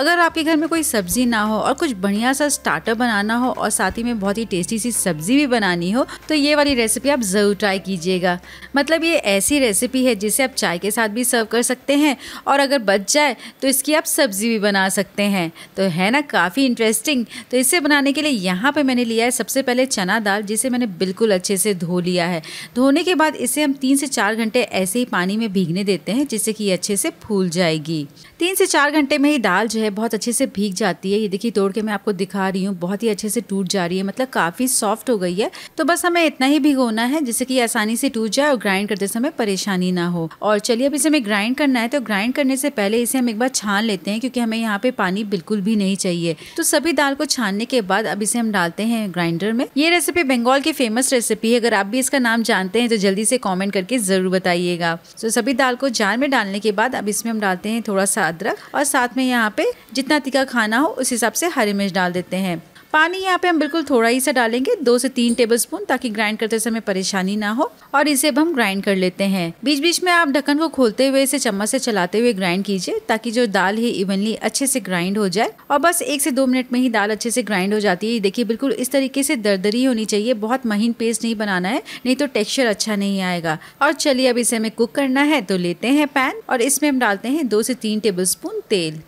अगर आपके घर में कोई सब्जी ना हो और कुछ बढ़िया सा स्टार्टर बनाना हो और साथ ही में बहुत ही टेस्टी सी सब्जी भी बनानी हो तो ये वाली रेसिपी आप ज़रूर ट्राई कीजिएगा मतलब ये ऐसी रेसिपी है जिसे आप चाय के साथ भी सर्व कर सकते हैं और अगर बच जाए तो इसकी आप सब्जी भी बना सकते हैं तो है ना काफ़ी इंटरेस्टिंग तो इसे बनाने के लिए यहाँ पर मैंने लिया है सबसे पहले चना दाल जिसे मैंने बिल्कुल अच्छे से धो लिया है धोने के बाद इसे हम तीन से चार घंटे ऐसे ही पानी में भीगने देते हैं जिससे कि अच्छे से फूल जाएगी तीन से चार घंटे में ही दाल जो है बहुत अच्छे से भीग जाती है ये देखिए तोड़ के मैं आपको दिखा रही हूँ बहुत ही अच्छे से टूट जा रही है मतलब काफ़ी सॉफ्ट हो गई है तो बस हमें इतना ही भिगोना है जिससे कि आसानी से टूट जाए और ग्राइंड करते समय परेशानी ना हो और चलिए अब इसे हमें ग्राइंड करना है तो ग्राइंड करने से पहले इसे हम एक बार छान लेते हैं क्योंकि हमें यहाँ पे पानी बिल्कुल भी नहीं चाहिए तो सभी दाल को छानने के बाद अब इसे हम डालते हैं ग्राइंडर में ये रेसिपी बंगाल की फेमस रेसिपी है अगर आप भी इसका नाम जानते हैं तो जल्दी से कॉमेंट करके ज़रूर बताइएगा तो सभी दाल को जार में डालने के बाद अब इसमें हम डालते हैं थोड़ा सा अदरक और साथ में यहाँ पे जितना तीखा खाना हो उस हिसाब से हरी मिर्च डाल देते हैं पानी यहाँ पे हम बिल्कुल थोड़ा ही सा डालेंगे दो से तीन टेबल स्पून ताकि ग्राइंड करते समय परेशानी ना हो और इसे अब हम ग्राइंड कर लेते हैं बीच बीच में आप ढक्कन को खोलते हुए इसे चम्मच से चलाते हुए ग्राइंड कीजिए ताकि जो दाल है इवनली अच्छे से ग्राइंड हो जाए और बस एक से दो मिनट में ही दाल अच्छे से ग्राइंड हो जाती है देखिए बिल्कुल इस तरीके से दरदरी होनी चाहिए बहुत महीन पेस्ट नहीं बनाना है नहीं तो टेक्स्चर अच्छा नहीं आएगा और चलिए अब इसे हमें कुक करना है तो लेते हैं पैन और इसमें हम डालते हैं दो से तीन टेबल स्पून तेल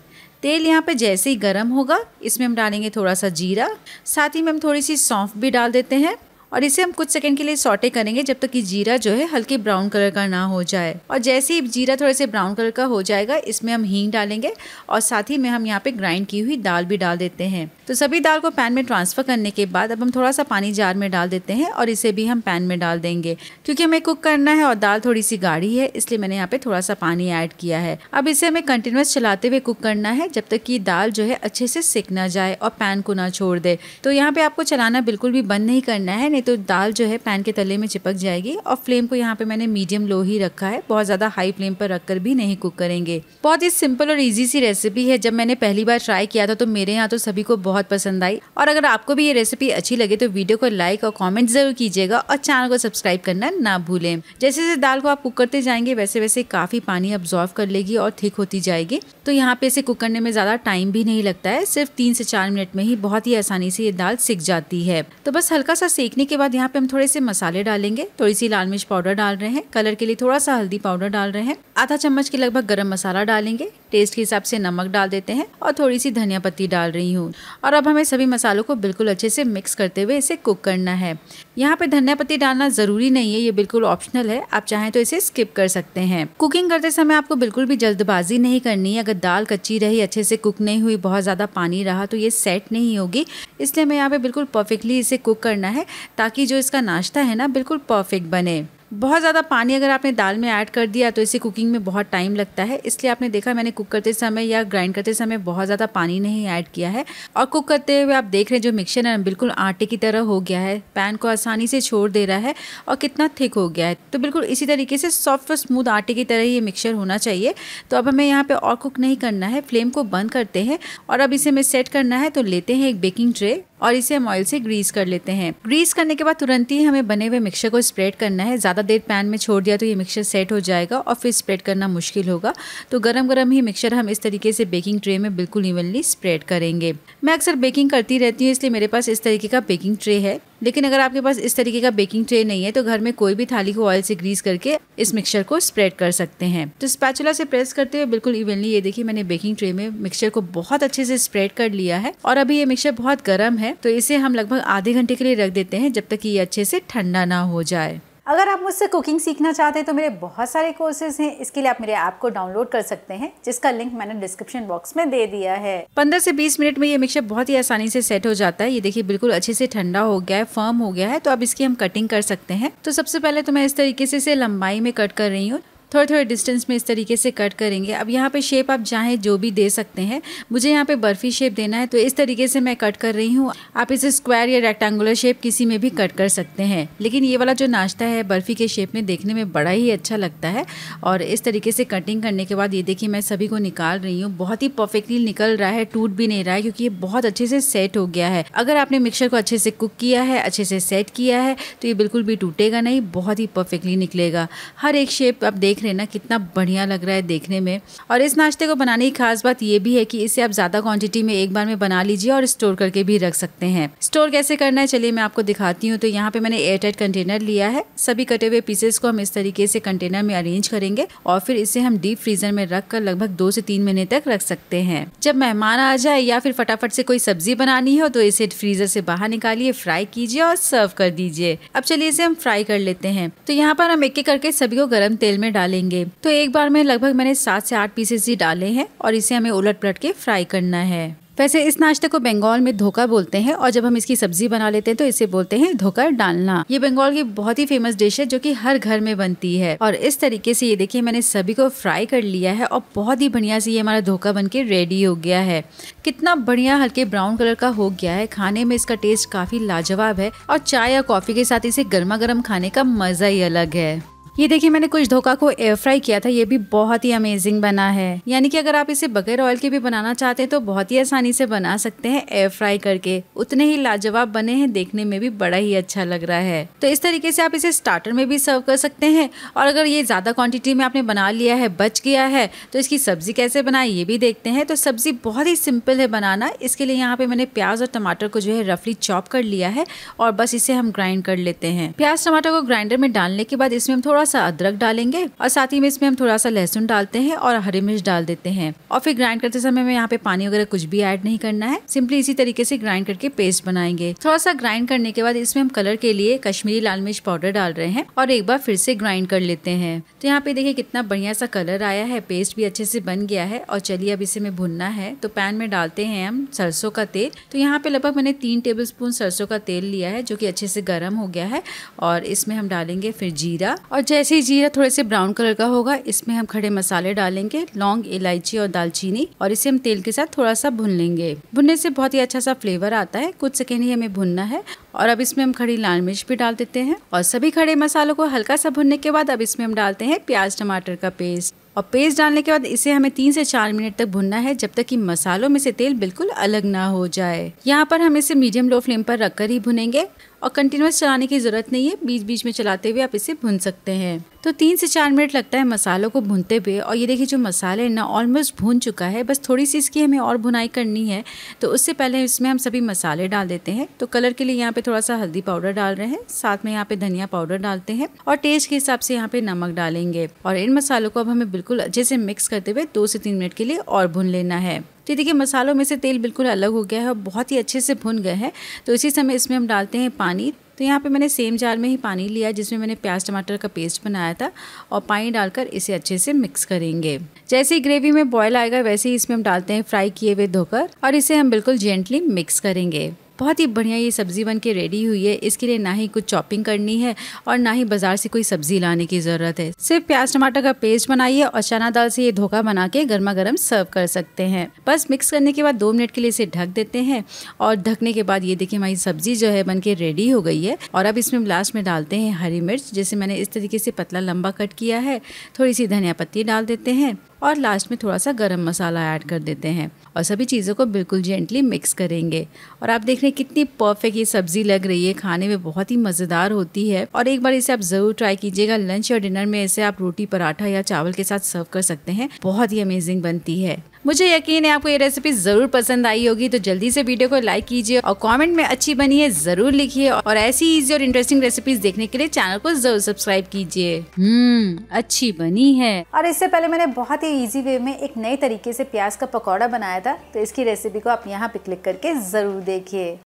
तेल यहाँ पे जैसे ही गर्म होगा इसमें हम डालेंगे थोड़ा सा जीरा साथ ही में हम थोड़ी सी सौंफ भी डाल देते हैं और इसे हम कुछ सेकंड के लिए सॉटे करेंगे जब तक कि जीरा जो है हल्के ब्राउन कलर का ना हो जाए और जैसे ही जीरा थोड़े से ब्राउन कलर का हो जाएगा इसमें हम हींग डालेंगे और साथ ही में हम यहाँ पे ग्राइंड की हुई दाल भी डाल देते हैं तो सभी दाल को पैन में ट्रांसफ़र करने के बाद अब हम थोड़ा सा पानी जार में डाल देते हैं और इसे भी हम पैन में डाल देंगे क्योंकि हमें कुक करना है और दाल थोड़ी सी गाढ़ी है इसलिए मैंने यहाँ पे थोड़ा सा पानी ऐड किया है अब इसे हमें कंटिन्यूस चलाते हुए कुक करना है जब तक कि दाल जो है अच्छे से सिक ना जाए और पैन को ना छोड़ दे तो यहाँ पे आपको चलाना बिल्कुल भी बंद नहीं करना है नहीं तो तो दाल जो है पैन के तले में चिपक जाएगी और फ्लेम को यहाँ पे मैंने मीडियम लो ही रखा है बहुत ज़्यादा हाई फ्लेम पर रखकर भी नहीं कुक करेंगे बहुत ही सिंपल और इजी सी रेसिपी है जब मैंने पहली बार ट्राई किया था तो मेरे यहाँ तो सभी को बहुत पसंद आई और अगर आपको भी ये रेसिपी अच्छी लगे तो वीडियो को लाइक और कॉमेंट जरूर कीजिएगा और चैनल को सब्सक्राइब करना ना भूलें जैसे जैसे दाल को आप कुक करते जाएंगे वैसे वैसे काफ़ी पानी अब्जॉर्व कर लेगी और थिक होती जाएगी तो यहाँ पे इसे कुक करने में ज़्यादा टाइम भी नहीं लगता है सिर्फ तीन से चार मिनट में ही बहुत ही आसानी से ये दाल सीख जाती है तो बस हल्का सा सेकने के के बाद यहाँ पे हम थोड़े से मसाले डालेंगे थोड़ी सी लाल मिर्च पाउडर डाल रहे हैं कलर के लिए थोड़ा सा हल्दी पाउडर डाल रहे हैं आधा चम्मच के लगभग गर्म मसाला डालेंगे टेस्ट के हिसाब से नमक डाल देते हैं और थोड़ी सी धनिया पत्ती डाल रही हूँ और अब हमें सभी मसालों को बिल्कुल अच्छे से मिक्स करते हुए इसे कुक करना है यहाँ पे धनिया पत्ती डालना ज़रूरी नहीं है ये बिल्कुल ऑप्शनल है आप चाहें तो इसे स्किप कर सकते हैं कुकिंग करते समय आपको बिल्कुल भी जल्दबाजी नहीं करनी है अगर दाल कच्ची रही अच्छे से कुक नहीं हुई बहुत ज़्यादा पानी रहा तो ये सेट नहीं होगी इसलिए हमें यहाँ पे बिल्कुल परफेक्टली इसे कुक करना है ताकि जो इसका नाश्ता है ना बिल्कुल परफेक्ट बने बहुत ज़्यादा पानी अगर आपने दाल में ऐड कर दिया तो इसे कुकिंग में बहुत टाइम लगता है इसलिए आपने देखा मैंने कुक करते समय या ग्राइंड करते समय बहुत ज़्यादा पानी नहीं ऐड किया है और कुक करते हुए आप देख रहे हैं जो मिक्सचर है बिल्कुल आटे की तरह हो गया है पैन को आसानी से छोड़ दे रहा है और कितना थिक हो गया है तो बिल्कुल इसी तरीके से सॉफ्ट और स्मूथ आटे की तरह ये मिक्सचर होना चाहिए तो अब हमें यहाँ पर और कुक नहीं करना है फ्लेम को बंद करते हैं और अब इसे हमें सेट करना है तो लेते हैं एक बेकिंग ट्रे और इसे हम ऑयल से ग्रीस कर लेते हैं ग्रीस करने के बाद तुरंत ही हमें बने हुए मिक्सर को स्प्रेड करना है ज़्यादा देर पैन में छोड़ दिया तो ये मिक्सर सेट हो जाएगा और फिर स्प्रेड करना मुश्किल होगा तो गर्म गर्म ही मिक्सर हम इस तरीके से बेकिंग ट्रे में बिल्कुल इवनली स्प्रेड करेंगे मैं अक्सर बेकिंग करती रहती हूँ इसलिए मेरे पास इस तरीके का बेकिंग ट्रे है लेकिन अगर आपके पास इस तरीके का बेकिंग ट्रे नहीं है तो घर में कोई भी थाली को ऑयल से ग्रीस करके इस मिक्सचर को स्प्रेड कर सकते हैं तो स्पैचुला से प्रेस करते हुए बिल्कुल इवनली ये देखिए मैंने बेकिंग ट्रे में मिक्सचर को बहुत अच्छे से स्प्रेड कर लिया है और अभी ये मिक्सचर बहुत गर्म है तो इसे हम लगभग आधे घंटे के लिए रख देते हैं जब तक ये अच्छे से ठंडा ना हो जाए अगर आप मुझसे कुकिंग सीखना चाहते हैं तो मेरे बहुत सारे कोर्सेज हैं इसके लिए आप मेरे ऐप को डाउनलोड कर सकते हैं जिसका लिंक मैंने डिस्क्रिप्शन बॉक्स में दे दिया है पंद्रह से बीस मिनट में ये मिक्सर बहुत ही आसानी से सेट हो जाता है ये देखिए बिल्कुल अच्छे से ठंडा हो गया है फर्म हो गया है तो अब इसकी हम कटिंग कर सकते हैं तो सबसे पहले तो मैं इस तरीके से इसे लंबाई में कट कर रही हूँ थोड़े थोड़े डिस्टेंस में इस तरीके से कट करेंगे अब यहाँ पे शेप आप चाहें जो भी दे सकते हैं मुझे यहाँ पे बर्फ़ी शेप देना है तो इस तरीके से मैं कट कर रही हूँ आप इसे स्क्वायर या रेक्टेंगुलर शेप किसी में भी कट कर सकते हैं लेकिन ये वाला जो नाश्ता है बर्फ़ी के शेप में देखने में बड़ा ही अच्छा लगता है और इस तरीके से कटिंग करने के बाद ये देखिए मैं सभी को निकाल रही हूँ बहुत ही परफेक्टली निकल रहा है टूट भी नहीं रहा है क्योंकि ये बहुत अच्छे से सेट हो गया है अगर आपने मिक्सर को अच्छे से कुक किया है अच्छे से सेट किया है तो ये बिल्कुल भी टूटेगा नहीं बहुत ही परफेक्टली निकलेगा हर एक शेप आप देख लेना कितना बढ़िया लग रहा है देखने में और इस नाश्ते को बनाने की खास बात ये भी है कि इसे आप ज़्यादा क्वांटिटी में एक बार में बना लीजिए और स्टोर करके भी रख सकते हैं स्टोर कैसे करना है चलिए मैं आपको दिखाती हूँ तो यहाँ पे मैंने एयरटाइट कंटेनर लिया है सभी कटे हुए पीसेस को हम इस तरीके से कंटेनर में अरेंज करेंगे और फिर इसे हम डीप फ्रीजर में रख कर लगभग दो से तीन महीने तक रख सकते हैं जब मेहमान आ जाए या फिर फटाफट से कोई सब्जी बनानी हो तो इसे फ्रीजर से बाहर निकालिए फ्राई कीजिए और सर्व कर दीजिए अब चलिए इसे हम फ्राई कर लेते हैं तो यहाँ पर हम एक एक करके सभी को गर्म तेल में डाल डालेंगे तो एक बार में लगभग मैंने सात से आठ पीसेस ही डाले हैं और इसे हमें उलट पलट के फ्राई करना है वैसे इस नाश्ते को बंगाल में धोखा बोलते हैं और जब हम इसकी सब्जी बना लेते हैं तो इसे बोलते हैं धोखा डालना ये बंगाल की बहुत ही फेमस डिश है जो कि हर घर में बनती है और इस तरीके से ये देखिए मैंने सभी को फ्राई कर लिया है और बहुत ही बढ़िया से ये हमारा धोखा बन के रेडी हो गया है कितना बढ़िया हल्के ब्राउन कलर का हो गया है खाने में इसका टेस्ट काफी लाजवाब है और चाय या कॉफी के साथ इसे गर्मा गर्म खाने का मजा ही अलग है ये देखिए मैंने कुछ धोखा को एयर फ्राई किया था ये भी बहुत ही अमेजिंग बना है यानी कि अगर आप इसे बगैर ऑयल के भी बनाना चाहते हैं तो बहुत ही आसानी से बना सकते हैं एयर फ्राई करके उतने ही लाजवाब बने हैं देखने में भी बड़ा ही अच्छा लग रहा है तो इस तरीके से आप इसे स्टार्टर में भी सर्व कर सकते हैं और अगर ये ज़्यादा क्वांटिटी में आपने बना लिया है बच गया है तो इसकी सब्ज़ी कैसे बनाए ये भी देखते हैं तो सब्ज़ी बहुत ही सिंपल है बनाना इसके लिए यहाँ पे मैंने प्याज और टमाटर को जो है रफली चॉप कर लिया है और बस इसे हम ग्राइंड कर लेते हैं प्याज टमाटर को ग्राइंडर में डालने के बाद इसमें हम थोड़ा थोड़ा सा अदरक डालेंगे और साथ ही में इसमें हम थोड़ा सा लहसुन डालते हैं और हरी मिर्च डाल देते हैं और फिर ग्राइंड करते समय हमें यहाँ पे पानी वगैरह कुछ भी ऐड नहीं करना है सिंपली इसी तरीके से ग्राइंड करके पेस्ट बनाएंगे थोड़ा सा ग्राइंड करने के बाद इसमें हम कलर के लिए कश्मीरी लाल मिर्च पाउडर डाल रहे हैं और एक बार फिर से ग्राइंड कर लेते हैं तो यहाँ पे देखिए कितना बढ़िया सा कलर आया है पेस्ट भी अच्छे से बन गया है और चलिए अब इसे में भुनना है तो पैन में डालते हैं हम सरसों का तेल तो यहाँ पे लगभग मैंने तीन टेबल स्पून सरसों का तेल लिया है जो की अच्छे से गर्म हो गया है और इसमें हम डालेंगे फिर जीरा और जैसे ही जीरा थोड़े से ब्राउन कलर का होगा इसमें हम खड़े मसाले डालेंगे लौंग इलायची और दालचीनी और इसे हम तेल के साथ थोड़ा सा भून लेंगे भुनने से बहुत ही अच्छा सा फ्लेवर आता है कुछ सेकेंड ही हमें भुनना है और अब इसमें हम खड़ी लाल मिर्च भी डाल देते हैं और सभी खड़े मसालों को हल्का सा भुनने के बाद अब इसमें हम डालते हैं प्याज टमाटर का पेस्ट और पेस्ट डालने के बाद इसे हमें तीन से चार मिनट तक भुनना है जब तक कि मसालों में से तेल बिल्कुल अलग ना हो जाए यहाँ पर हम इसे मीडियम लो फ्लेम पर रखकर ही भुनेंगे और कंटिन्यूस चलाने की ज़रूरत नहीं है बीच बीच में चलाते हुए आप इसे भून सकते हैं तो तीन से चार मिनट लगता है मसालों को भूनते हुए और ये देखिए जो मसाले हैं ना ऑलमोस्ट भून चुका है बस थोड़ी सी इसकी हमें और भुनाई करनी है तो उससे पहले इसमें हम सभी मसाले डाल देते हैं तो कलर के लिए यहाँ पे थोड़ा सा हल्दी पाउडर डाल रहे हैं साथ में यहाँ पे धनिया पाउडर डालते हैं और टेस्ट के हिसाब से यहाँ पे नमक डालेंगे और इन मसालों को अब हमें बिल्कुल अच्छे से मिक्स करते हुए दो से तीन मिनट के लिए और भून लेना है तो ये देखिए मसालों में से तेल बिल्कुल अलग हो गया है और बहुत ही अच्छे से भुन गए हैं तो इसी समय इसमें हम डालते हैं पानी तो यहाँ पे मैंने सेम जार में ही पानी लिया जिसमें मैंने प्याज टमाटर का पेस्ट बनाया था और पानी डालकर इसे अच्छे से मिक्स करेंगे जैसे ही ग्रेवी में बॉयल आएगा वैसे ही इसमें हम डालते हैं फ्राई किए हुए धोकर और इसे हम बिल्कुल जेंटली मिक्स करेंगे बहुत ही बढ़िया ये सब्ज़ी बन के रेडी हुई है इसके लिए ना ही कुछ चॉपिंग करनी है और ना ही बाज़ार से कोई सब्ज़ी लाने की ज़रूरत है सिर्फ प्याज टमाटर का पेस्ट बनाइए और चना दाल से ये धोखा बना के गर्मा गर्म सर्व कर सकते हैं बस मिक्स करने के बाद दो मिनट के लिए इसे ढक देते हैं और ढकने के बाद ये देखिए हमारी सब्ज़ी जो है बन के रेडी हो गई है और अब इसमें लास्ट में डालते हैं हरी मिर्च जैसे मैंने इस तरीके से पतला लंबा कट किया है थोड़ी सी धनिया पत्ती डाल देते हैं और लास्ट में थोड़ा सा गर्म मसाला ऐड कर देते हैं और सभी चीज़ों को बिल्कुल जेंटली मिक्स करेंगे और आप देख रहे हैं कितनी परफेक्ट ये सब्ज़ी लग रही है खाने में बहुत ही मज़ेदार होती है और एक बार इसे आप ज़रूर ट्राई कीजिएगा लंच और डिनर में इसे आप रोटी पराठा या चावल के साथ सर्व कर सकते हैं बहुत ही अमेजिंग बनती है मुझे यकीन है आपको ये रेसिपी ज़रूर पसंद आई होगी तो जल्दी से वीडियो को लाइक कीजिए और कॉमेंट में अच्छी बनी है ज़रूर लिखिए और ऐसी ईजी और इंटरेस्टिंग रेसिपीज देखने के लिए चैनल को जरूर सब्सक्राइब कीजिए हम्म अच्छी बनी है और इससे पहले मैंने बहुत ही ईजी वे में एक नए तरीके से प्याज का पकौड़ा बनाया था तो इसकी रेसिपी को आप यहाँ पे क्लिक करके ज़रूर देखिए